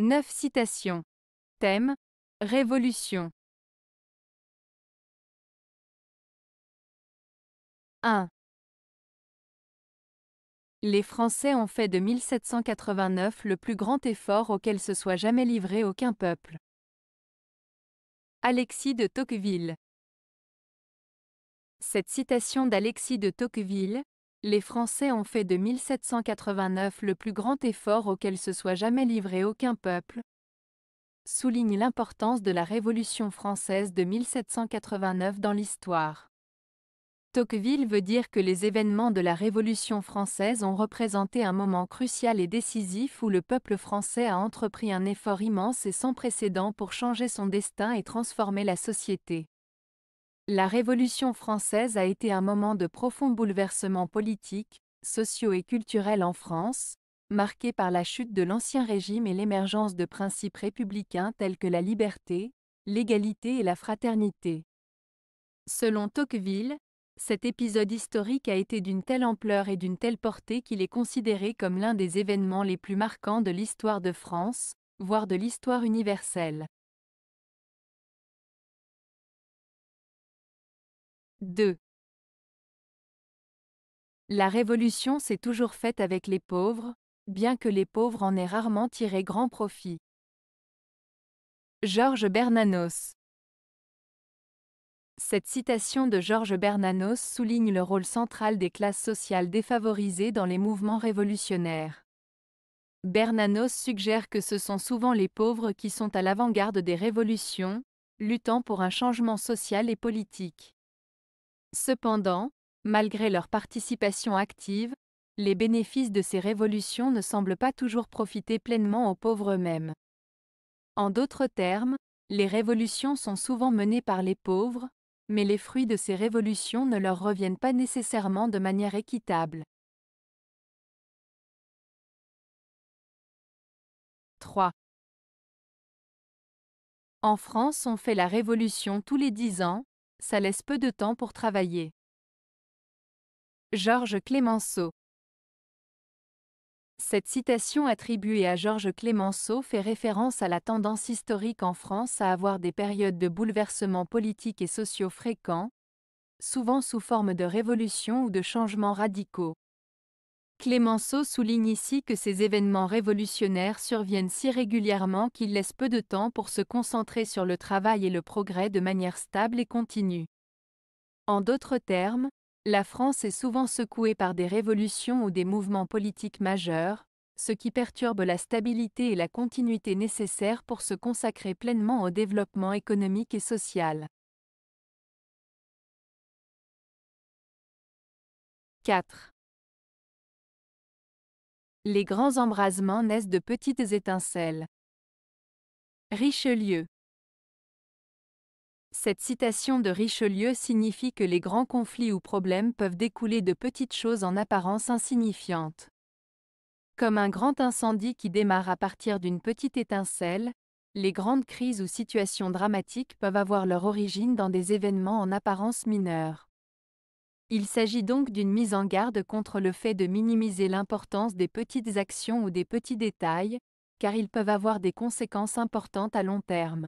9 citations. Thème Révolution. 1. Les Français ont fait de 1789 le plus grand effort auquel se soit jamais livré aucun peuple. Alexis de Tocqueville Cette citation d'Alexis de Tocqueville, les Français ont fait de 1789 le plus grand effort auquel se soit jamais livré aucun peuple, souligne l'importance de la Révolution française de 1789 dans l'histoire. Tocqueville veut dire que les événements de la Révolution française ont représenté un moment crucial et décisif où le peuple français a entrepris un effort immense et sans précédent pour changer son destin et transformer la société. La Révolution française a été un moment de profond bouleversement politique, sociaux et culturel en France, marqué par la chute de l'Ancien Régime et l'émergence de principes républicains tels que la liberté, l'égalité et la fraternité. Selon Tocqueville, cet épisode historique a été d'une telle ampleur et d'une telle portée qu'il est considéré comme l'un des événements les plus marquants de l'histoire de France, voire de l'histoire universelle. 2. La révolution s'est toujours faite avec les pauvres, bien que les pauvres en aient rarement tiré grand profit. Georges Bernanos Cette citation de Georges Bernanos souligne le rôle central des classes sociales défavorisées dans les mouvements révolutionnaires. Bernanos suggère que ce sont souvent les pauvres qui sont à l'avant-garde des révolutions, luttant pour un changement social et politique. Cependant, malgré leur participation active, les bénéfices de ces révolutions ne semblent pas toujours profiter pleinement aux pauvres eux-mêmes. En d'autres termes, les révolutions sont souvent menées par les pauvres, mais les fruits de ces révolutions ne leur reviennent pas nécessairement de manière équitable. 3. En France, on fait la révolution tous les dix ans, ça laisse peu de temps pour travailler. Georges Clémenceau Cette citation attribuée à Georges Clémenceau fait référence à la tendance historique en France à avoir des périodes de bouleversements politiques et sociaux fréquents, souvent sous forme de révolutions ou de changements radicaux. Clémenceau souligne ici que ces événements révolutionnaires surviennent si régulièrement qu'ils laissent peu de temps pour se concentrer sur le travail et le progrès de manière stable et continue. En d'autres termes, la France est souvent secouée par des révolutions ou des mouvements politiques majeurs, ce qui perturbe la stabilité et la continuité nécessaires pour se consacrer pleinement au développement économique et social. 4. Les grands embrasements naissent de petites étincelles. Richelieu Cette citation de Richelieu signifie que les grands conflits ou problèmes peuvent découler de petites choses en apparence insignifiantes. Comme un grand incendie qui démarre à partir d'une petite étincelle, les grandes crises ou situations dramatiques peuvent avoir leur origine dans des événements en apparence mineurs. Il s'agit donc d'une mise en garde contre le fait de minimiser l'importance des petites actions ou des petits détails, car ils peuvent avoir des conséquences importantes à long terme.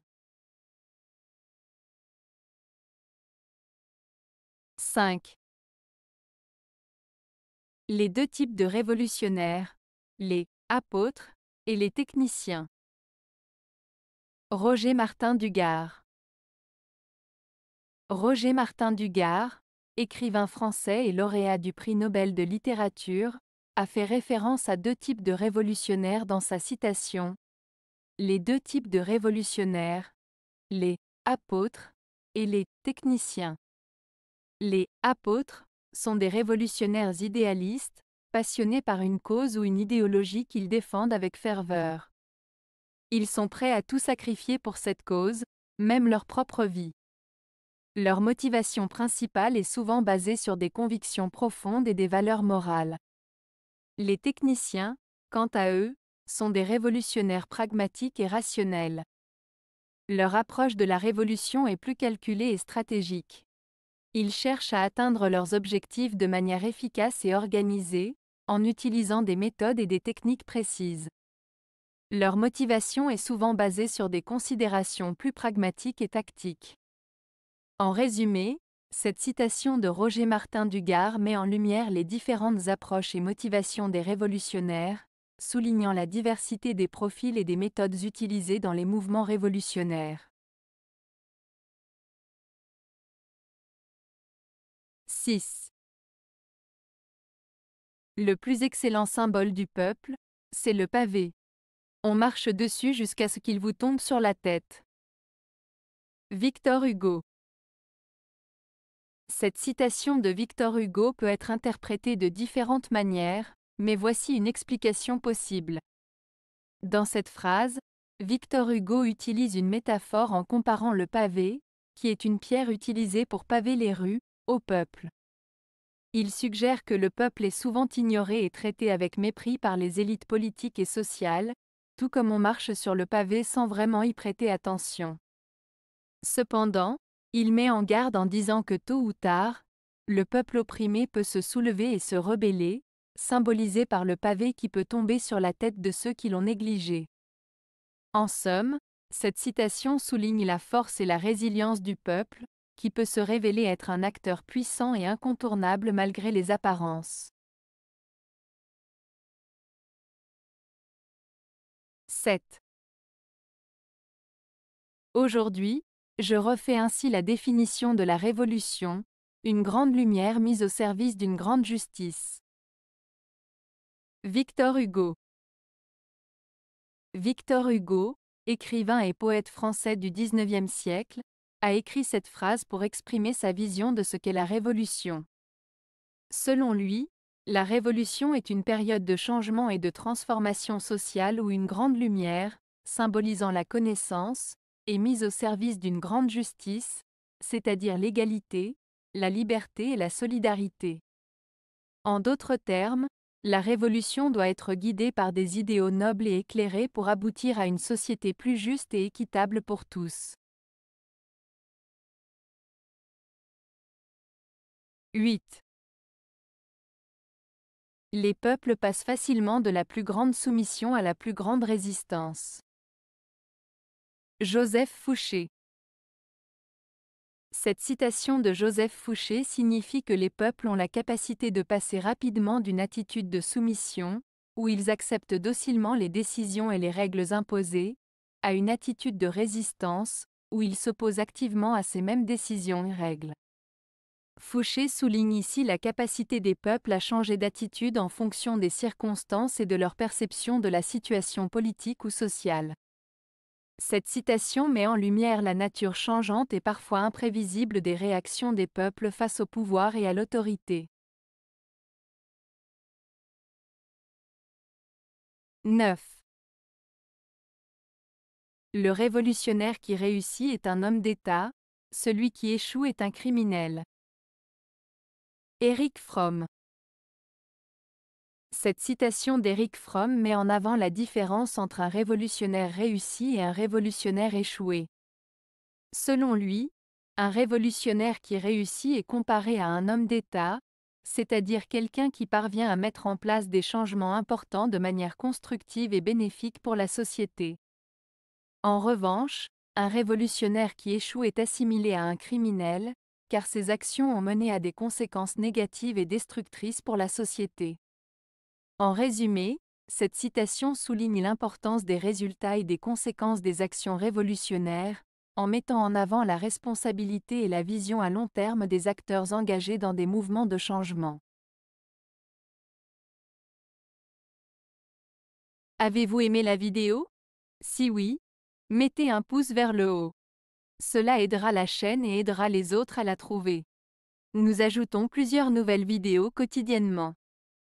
5. Les deux types de révolutionnaires, les apôtres et les techniciens. Roger Martin Dugard. Roger Martin Dugard, écrivain français et lauréat du prix Nobel de littérature, a fait référence à deux types de révolutionnaires dans sa citation. Les deux types de révolutionnaires, les apôtres et les techniciens. Les apôtres sont des révolutionnaires idéalistes, passionnés par une cause ou une idéologie qu'ils défendent avec ferveur. Ils sont prêts à tout sacrifier pour cette cause, même leur propre vie. Leur motivation principale est souvent basée sur des convictions profondes et des valeurs morales. Les techniciens, quant à eux, sont des révolutionnaires pragmatiques et rationnels. Leur approche de la révolution est plus calculée et stratégique. Ils cherchent à atteindre leurs objectifs de manière efficace et organisée, en utilisant des méthodes et des techniques précises. Leur motivation est souvent basée sur des considérations plus pragmatiques et tactiques. En résumé, cette citation de Roger Martin Dugard met en lumière les différentes approches et motivations des révolutionnaires, soulignant la diversité des profils et des méthodes utilisées dans les mouvements révolutionnaires. 6. Le plus excellent symbole du peuple, c'est le pavé. On marche dessus jusqu'à ce qu'il vous tombe sur la tête. Victor Hugo cette citation de Victor Hugo peut être interprétée de différentes manières, mais voici une explication possible. Dans cette phrase, Victor Hugo utilise une métaphore en comparant le pavé, qui est une pierre utilisée pour paver les rues, au peuple. Il suggère que le peuple est souvent ignoré et traité avec mépris par les élites politiques et sociales, tout comme on marche sur le pavé sans vraiment y prêter attention. Cependant, il met en garde en disant que tôt ou tard, le peuple opprimé peut se soulever et se rebeller, symbolisé par le pavé qui peut tomber sur la tête de ceux qui l'ont négligé. En somme, cette citation souligne la force et la résilience du peuple, qui peut se révéler être un acteur puissant et incontournable malgré les apparences. 7. Aujourd'hui, je refais ainsi la définition de la révolution, une grande lumière mise au service d'une grande justice. Victor Hugo Victor Hugo, écrivain et poète français du XIXe siècle, a écrit cette phrase pour exprimer sa vision de ce qu'est la révolution. Selon lui, la révolution est une période de changement et de transformation sociale où une grande lumière, symbolisant la connaissance, et mise au service d'une grande justice, c'est-à-dire l'égalité, la liberté et la solidarité. En d'autres termes, la révolution doit être guidée par des idéaux nobles et éclairés pour aboutir à une société plus juste et équitable pour tous. 8. Les peuples passent facilement de la plus grande soumission à la plus grande résistance. Joseph Fouché Cette citation de Joseph Fouché signifie que les peuples ont la capacité de passer rapidement d'une attitude de soumission, où ils acceptent docilement les décisions et les règles imposées, à une attitude de résistance, où ils s'opposent activement à ces mêmes décisions et règles. Fouché souligne ici la capacité des peuples à changer d'attitude en fonction des circonstances et de leur perception de la situation politique ou sociale. Cette citation met en lumière la nature changeante et parfois imprévisible des réactions des peuples face au pouvoir et à l'autorité. 9. Le révolutionnaire qui réussit est un homme d'État, celui qui échoue est un criminel. Eric Fromm cette citation d'Eric Fromm met en avant la différence entre un révolutionnaire réussi et un révolutionnaire échoué. Selon lui, un révolutionnaire qui réussit est comparé à un homme d'État, c'est-à-dire quelqu'un qui parvient à mettre en place des changements importants de manière constructive et bénéfique pour la société. En revanche, un révolutionnaire qui échoue est assimilé à un criminel, car ses actions ont mené à des conséquences négatives et destructrices pour la société. En résumé, cette citation souligne l'importance des résultats et des conséquences des actions révolutionnaires, en mettant en avant la responsabilité et la vision à long terme des acteurs engagés dans des mouvements de changement. Avez-vous aimé la vidéo Si oui, mettez un pouce vers le haut. Cela aidera la chaîne et aidera les autres à la trouver. Nous ajoutons plusieurs nouvelles vidéos quotidiennement.